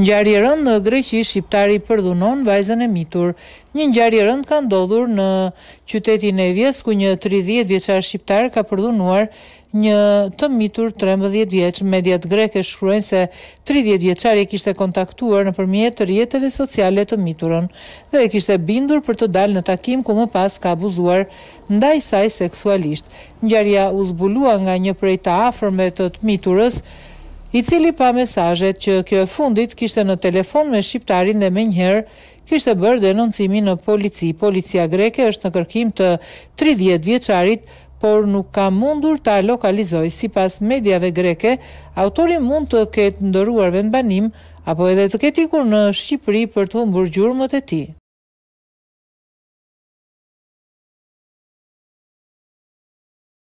Ngjarje rënd në Greqi, shqiptari përdhunon vajzën e mitur. Një ngjarje rënd ka ndodhur në qytetin e Evjes ku një 30 vjeçar shqiptar ka përdhunuar një të mitur 13 vjeç. Mediat greke shkruajnë se 30 vjeçari kishte kontaktuar nëpërmjet të rrjeteve sociale të miturën dhe e kishte bindur për të dalë në takim ku më pas ka abuzuar ndaj saj seksualisht. Ngjarja u zbulua nga një prej të afërmve të të miturës i cili pa mesajet që kjo e fundit kishte në telefon me shqiptarin dhe me njëherë, kishte bërë denoncimin në polici. Policia greke është në kërkim të 30 vjeqarit, por nuk ka mundur ta lokalizoj si pas medjave greke, autori mund të ketë ndëruar vendbanim, apo edhe të ketikur në Shqipëri për të humbur më e ti.